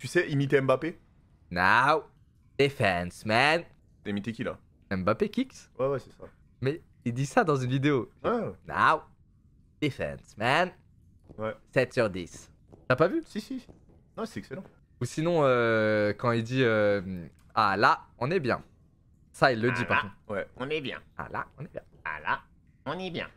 Tu sais imiter Mbappé Now, defense, man. T'as imité qui là Mbappé kicks Ouais, ouais, c'est ça. Mais il dit ça dans une vidéo. Ah. Now, defense, man. Ouais. 7 sur 10. T'as pas vu Si, si. Non, c'est excellent. Ou sinon, euh, quand il dit euh, Ah là, on est bien. Ça, il le dit par ah, contre. Ouais. On est bien. Ah là, on est bien. Ah là, on est bien.